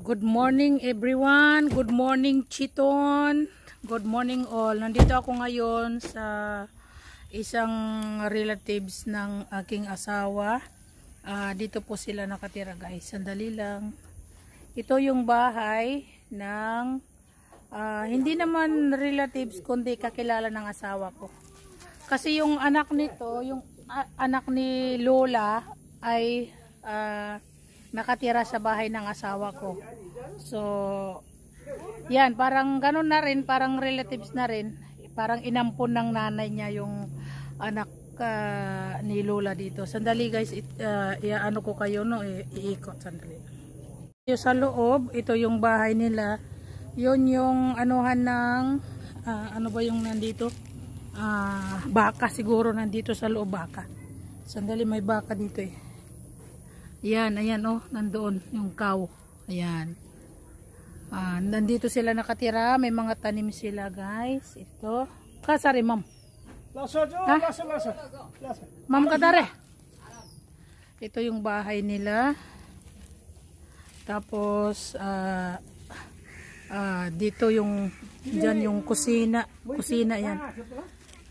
Good morning everyone. Good morning Chiton. Good morning all. Nandito ako ngayon sa isang relatives ng aking asawa. Uh, dito po sila nakatira guys. Sandali lang. Ito yung bahay ng uh, hindi naman relatives kundi kakilala ng asawa ko. Kasi yung anak nito, yung uh, anak ni Lola ay uh, nakatira sa bahay ng asawa ko. So, yan, parang ganun na rin, parang relatives na rin. Parang inampon ng nanay niya yung anak uh, ni Lola dito. Sandali guys, it, uh, iaano ko kayo, no? I iikot, sandali. Yung sa loob, ito yung bahay nila. Yun yung anuhan ng, uh, ano ba yung nandito? Uh, baka siguro nandito sa loob, baka. Sandali, may baka dito eh. Yan, ayan oh, nandoon yung cow. Ayan. Ah, nandito sila nakatira, may mga tanim sila, guys. Ito. Kasari, ma'am. Lasa, ha? lasa, lasa. lasa. Ma'am Kadare. Ito yung bahay nila. Tapos ah, ah, dito yung diyan yung kusina, kusina 'yan.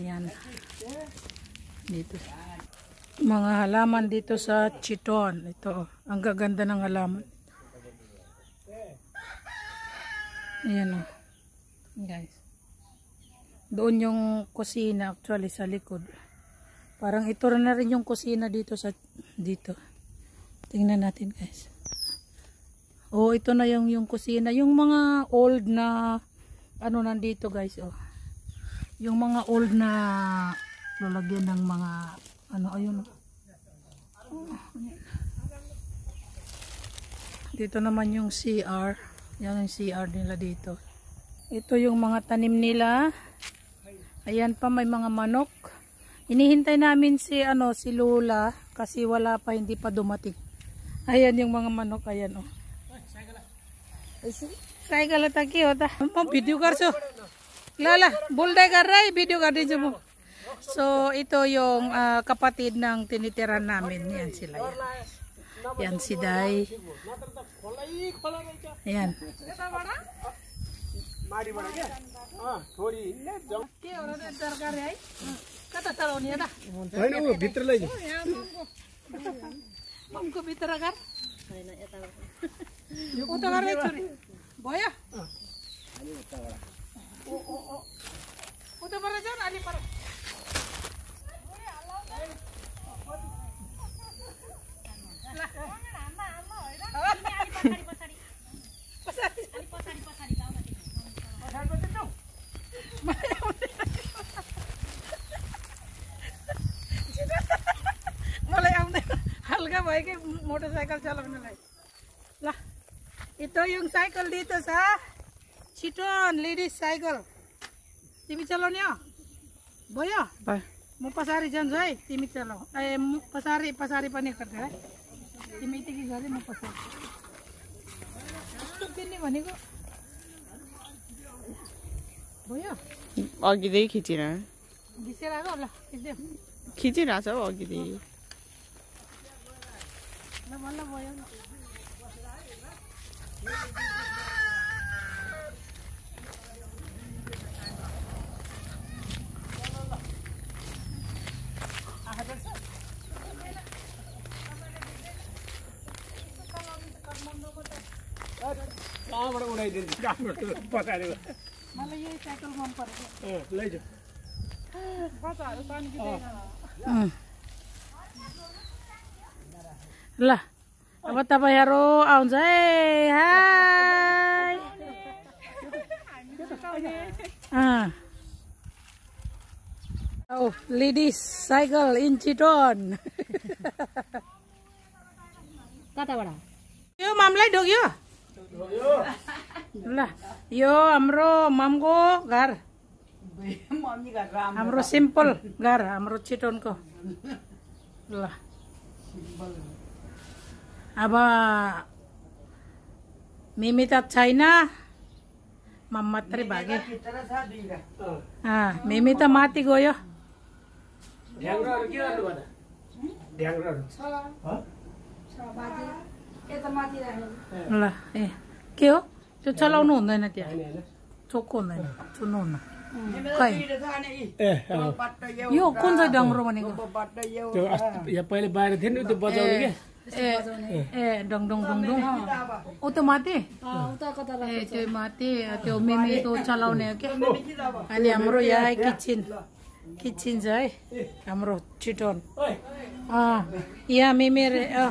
Ayan. Dito mga halaman dito sa Chiton. Ito, ang gaganda ng halaman. Ayan o. Oh. Guys. Doon yung kusina actually sa likod. Parang ito na rin yung kusina dito sa dito. Tingnan natin guys. Oh, ito na yung yung kusina, yung mga old na ano nandito guys oh. Yung mga old na lalagyan ng mga ano, ayun. Dito naman yung CR. Yan yung CR nila dito. Ito yung mga tanim nila. Ayan pa, may mga manok. Inihintay namin si, ano, si Lola kasi wala pa, hindi pa dumating. Ayan yung mga manok. Ayan, oh. Cycle तक ही होता हम वीडियो कर सो ला ला बोल देगा रे वीडियो कर दीजिए So ito yung uh, kapatid ng tinitira namin. Yan sila yan. Yan si Day. Yan. मलाई आउँदैन हल्का भयो कि मोटरसाइकल चलाउनलाई ल यतो युङ साइकल लिँदो छ छिटो लेडिज साइकल तिमी चलाउने हो भयो भयो म पछाडि जान्छु है तिमी चलाऊ ए म पछाडि पछाडि पनि गर्छ है तिमी यतिकै गरे म पछाडि किन्ने भनेको भयो अघिदेखि खिचिरहेको खिचेर आएको ल खिच्दै खिचिरहेछ हौ अघिदेखि ल बल्ल भयो कहाँबाट उडाइदिन्छ कहाँबाट पछाडि मलाई यही साइकल ल अब तपाईँहरू आउँछ है औ लेडिस साइकल इन चिटोन कताबाट यो मामलाई ढोग्यो ल यो हाम्रो ममको घर हाम्रो सिम्पल घर हाम्रो चितवनको ल अब मिमी त छैन मम मात्रै भागे मिमी त माथि गयो ढ्याङ्ग्राहरू के गर्नु छ बाजे ल ए के हो त्यो चलाउनु हुँदैन त्यहाँ चोखो हुँदैन सुन्नुहुन्न खै यो कुन चाहिँ डङ्ग्रो भनेको पहिले बाहिर थियो नि त्यो बजाउने के ए ए डङ डङ डङ डङ ऊ त माथि ए त्यो माथि त्यो मेमेको चलाउने हो क्या अनि हाम्रो यहाँ किचन किचन छ है हाम्रो चिटन Ah, iya यहाँ मिमी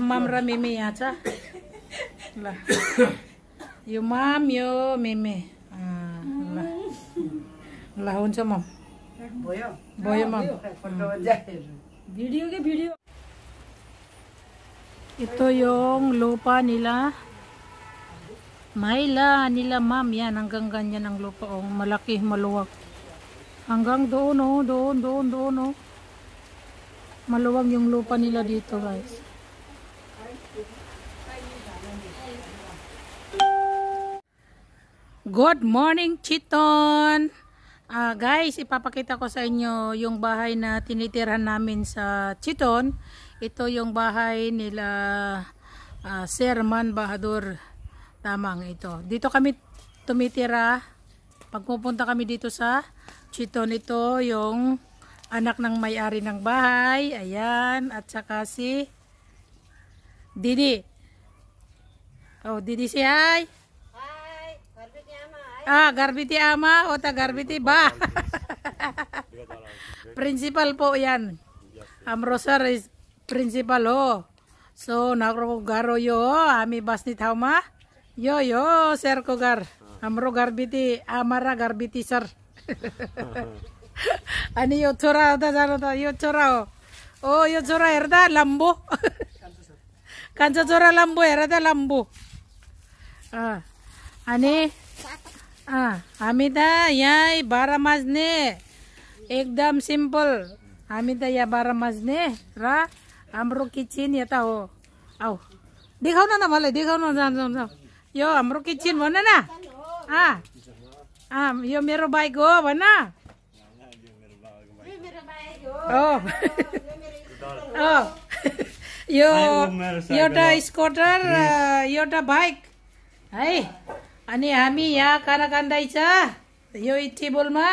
माम्रा मिमी यहाँ छ ल yo माम यो मिमी Lah, ल हुन्छ मम Boyo. भयो मम Video ke video. ito yung lupa nila Maila nila Mam yan hanggang ganyan ang lupa oh, malaki maluwag hanggang doon oh, doon doon doon oh. Maluwag yung lupa nila dito guys. Good morning Chiton! Uh, guys, ipapakita ko sa inyo yung bahay na tinitirhan namin sa Chiton. Ito yung bahay nila uh, ah, Serman Bahadur Tamang ito. Dito kami tumitira. Pagpupunta kami dito sa Chiton ito yung anak ng may-ari ng bahay. Ayan. At saka si Didi. Oh, Didi si Hi. Hi. Garbiti Ama. Hi. Ah, Garbiti Ama. O ta Garbiti Ba. principal po yan. Amrosar is principal oh. So, nakrogaro yo. Ami basnit ma. Yo, yo, sir gar. Amro Garbiti. Amara Garbiti, sir. अनि यो छोरा आउँदा जानु त यो छोरा हो ओ यो छोरा हेर्दा लम्बो कान्छो छोरा लम्बो हेर्दा लम्बो अनि हामी त यहीँ बाह्र माझ्ने एकदम सिम्पल हामी त यहाँ बाह्र माझ्ने र हाम्रो किचन यता हो औ देखाउन न मलाई देखाउन जान्छ यो हाम्रो किचन भन न आ यो मेरो बाइक हो भन यो एउटा स्कुटर एउटा बाइक है अनि हामी यहाँ खाना छ यो टेबलमा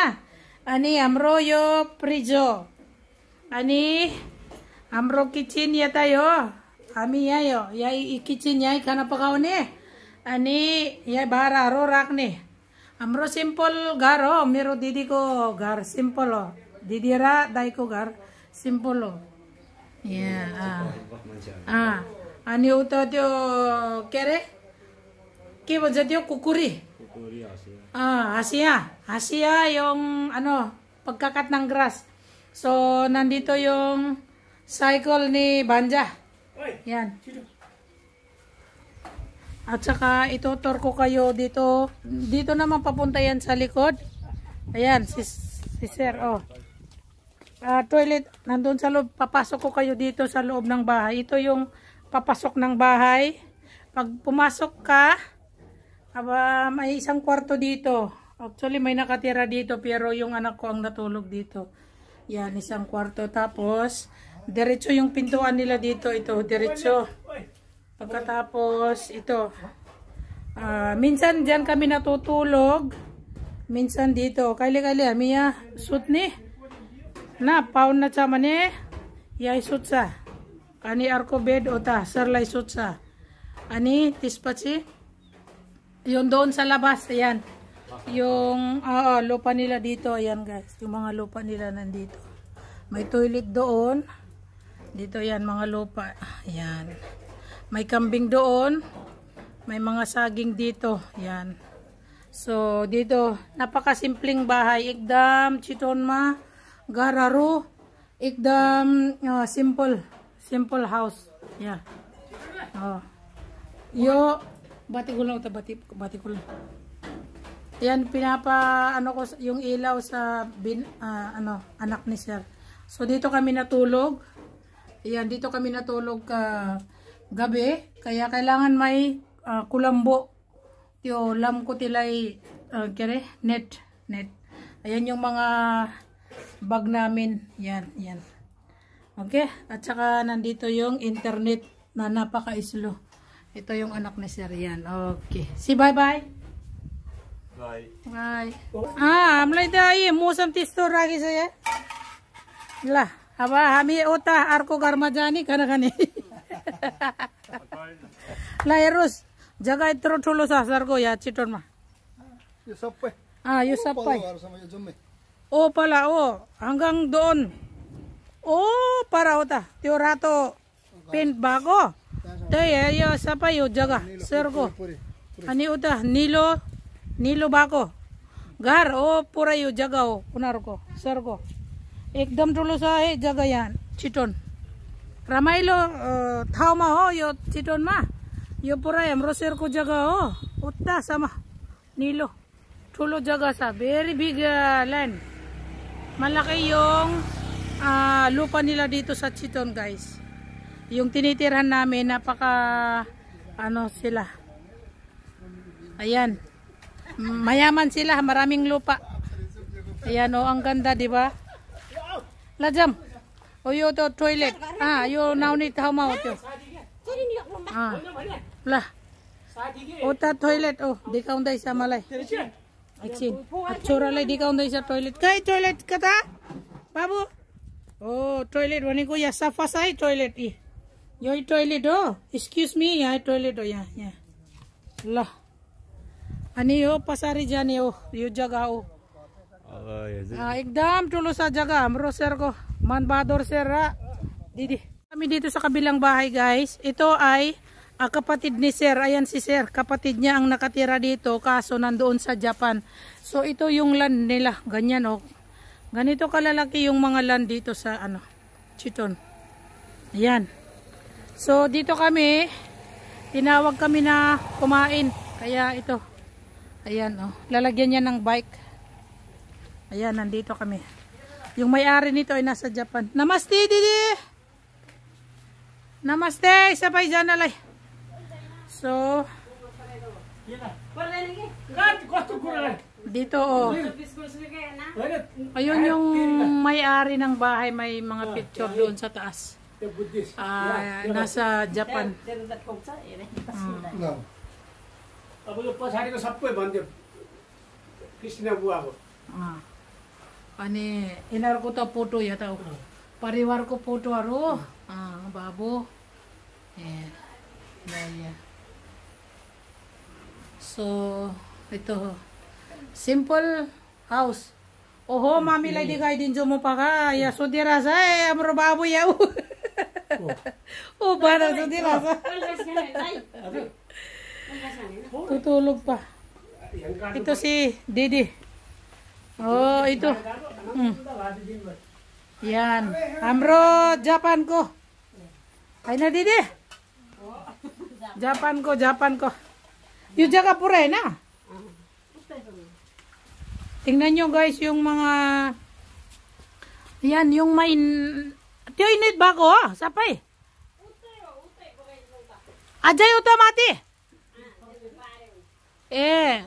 अनि हाम्रो यो फ्रिजो अनि हाम्रो किचन यतै हो हामी यहीँ हो यहीँ किचन यहीँ खाना पकाउने अनि यहाँ भाँडाहरू राख्ने हाम्रो सिम्पल घर हो मेरो दिदीको घर सिम्पल हो didira daikogar simpolo yeah ah ah ani ah, uta tyo kere ke bo jatyo kukuri kukuri asia ah asia asia yung ano pagkakat ng grass so nandito yung cycle ni Banja yan at saka itutor ko kayo dito. Dito naman papunta yan sa likod. Ayan, si, si sir. Oh uh, toilet nandun sa loob. Papasok ko kayo dito sa loob ng bahay. Ito yung papasok ng bahay. Pag pumasok ka, aba, may isang kwarto dito. Actually, may nakatira dito pero yung anak ko ang natulog dito. Yan, isang kwarto. Tapos, diretso yung pintuan nila dito. Ito, diretso. Pagkatapos, ito. Uh, minsan dyan kami natutulog. Minsan dito. kaili kaili ah, Mia, suit ni na ना म्हणे या सुत्छ अनि अर्को बेड होता सरलाई सुत्छ ani tispachi yung doon sa labas, ayan. Yung oo, lupa nila dito, ayan guys. Yung mga lupa nila nandito. May toilet doon. Dito yan mga lupa. Ayan. May kambing doon. May mga saging dito. Ayan. So, dito, napakasimpleng bahay. Igdam, ma Gararu. Ikdam uh, simple. Simple house. Yeah. Oh. Yo. Bati ko lang ito. Bati, bati ko lang. Yan, pinapa, ano ko, yung ilaw sa, bin, uh, ano, anak ni sir. So, dito kami natulog. Yan, dito kami natulog ka uh, gabi. Kaya, kailangan may uh, kulambo. yo lam ko tilay, uh, kere, net, net. Ayan yung mga bag namin. Yan, yan. Okay? At saka nandito yung internet na napaka-islo. Ito yung anak ni Sir yan. Okay. Si bye-bye. Bye. Bye. Ah, amlay dahi. Musam tisto ragi saya. La. Aba, hami ota arko garmajani kana kanakani. La, Eros. Jaga itro thulo sa sargo ya chiton ma. Yusapay. Ah, yo yusapay. O pala, o. Hanggang doon. O, para o ta. Tio rato, paint bako. Tay, ayo, e, sapa yo jaga. Sir ko. निलो uta, nilo, घर ओ पुरा यो जग्गा हो उनीहरूको सरको एकदम ठुलो छ है जग्गा यहाँ चितवन रमाइलो ठाउँमा हो यो चितवनमा यो पुरा हाम्रो शेरको जग्गा हो उतासम्म निलो ठुलो जग्गा छ very big land malaki yung uh, lupa nila dito sa Chiton guys yung tinitirhan namin napaka ano sila ayan mayaman sila maraming lupa ayan o oh, ang ganda di ba lajam o oh, you to toilet ah you now need how much you ah lah o ta toilet oh di kaunday sa malay एकछिन छोरालाई देखाउँदैछ टोइलेट कहीँ टोइलेट कता बाबु हो टोइलेट भनेको यहाँ सफा छ है टोइलेट यी यही टोइलेट हो एक्सक्युज मी यहाँ टोइलेट हो यहाँ यहाँ ल अनि यो पछाडि जाने हो यो जग्गा हो एकदम ठुलो sa जग्गा हाम्रो sir ko. Manbador sir ha. Didi. Kami dito sa kabilang bahay guys. Ito ay uh, kapatid ni sir, ayan si sir, kapatid niya ang nakatira dito kaso nandoon sa Japan. So ito yung land nila, ganyan oh. Ganito kalalaki yung mga land dito sa ano, Chiton. Ayan. So dito kami, tinawag kami na kumain. Kaya ito, ayan oh, lalagyan niya ng bike. Ayan, nandito kami. Yung may-ari nito ay nasa Japan. Namaste, Didi! Namaste! sa dyan alay! So, dito o. oh. Ayun yung may-ari ng bahay, may mga picture doon sa taas. Ah, nasa Japan. अब यो पछाडिको सबै भनिदियो कृष्ण बुवाको अनि यिनीहरूको त फोटो यता परिवारको फोटोहरू बाबु ए So, ito. Simple house. Oho, okay. mami lagi di kaya din dyan mo pa ka. Ya, so di rasa eh, amro babo ya. Oh, bana, so di rasa. Tutulog pa. Ito si Didi. Oh, ito. Hmm. Yan. Amro, Japan ko. Ay na, Didi. Oh. Japan ko, Japan ko. Yung Yuja Purena. Tingnan nyo guys yung mga yan yung may tiyo init ba ko? Ah, sapay. Ajay uta mati. Eh.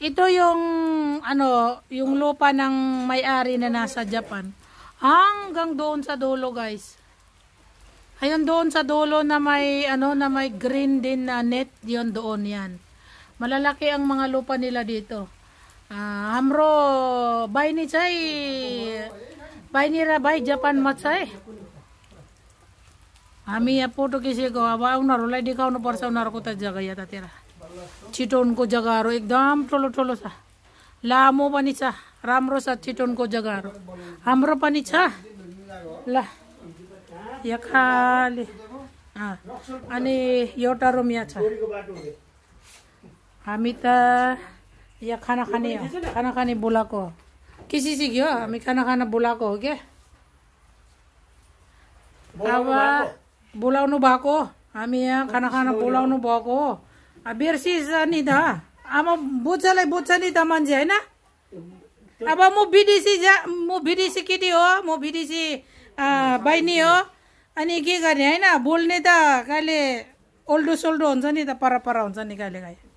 Ito yung ano, yung lupa ng may-ari na nasa Japan. Hanggang doon sa dulo guys. Ayun doon sa dulo na may ano na may green din na net, 'yon doon 'yan. Malalaki ang mga lupa nila dito. Ah, uh, Hamro, bay ni Chay. Bay ni ra bay Japan matsay. हामी यहाँ पोर्टुगिसीको अब उनीहरूलाई देखाउनु पर्छ उनीहरूको त जग्गा यतातिर ekdam tolo tolo sa. ठुलो छ लामो पनि छ राम्रो छ चिटोनको जग्गाहरू हाम्रो pani छ ल यो खाली अनि एउटा रुम यहाँ छ हामी त यहाँ खाना खाने हो खाना खाने बोलाएको हो किसी सिक्यो हामी खाना खाना बोलाएको हो क्या अब बोलाउनु भएको हामी यहाँ खाना खाना बोलाउनु भएको हो बिर्सिस नि त आमा बुझ्छलाई बुझ्छ नि त मान्छे होइन अब म बिडिसी जा म बिडिसी केटी हो म बिडिसी बहिनी हो अनि के गर्ने होइन बोल्ने त कहिले ओल्डो सोल्डो हुन्छ नि त परपर हुन्छ नि कहिले कहिले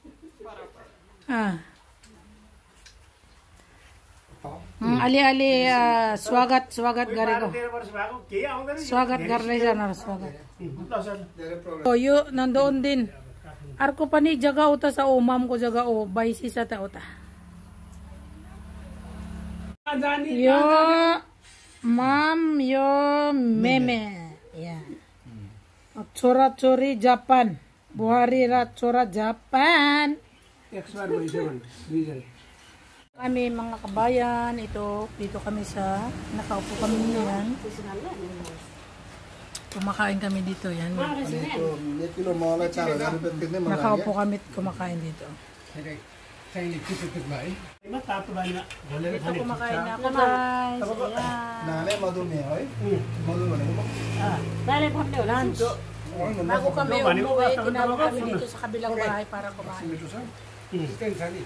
अलिअलि स्वागत स्वागत गरेको स्वागत गर्दै जानु स्वागत यो दोन दिन अर्को पनि जग्गा उता छ ओ मामको जग्गा ओ बाइसी छ त उता यो माम यो मेमे Yeah. Hmm. Chora-chori Japan. Buhari ra chora Japan. Kami mga kabayan, ito, dito kami sa, nakaupo kami niyan. Kumakain kami dito, yan. Nakaupo kami kumakain dito. चाहिँ चित्रकूटमा है तातो पानीमा मधुमेह है मधु भनेको मिठो छ नि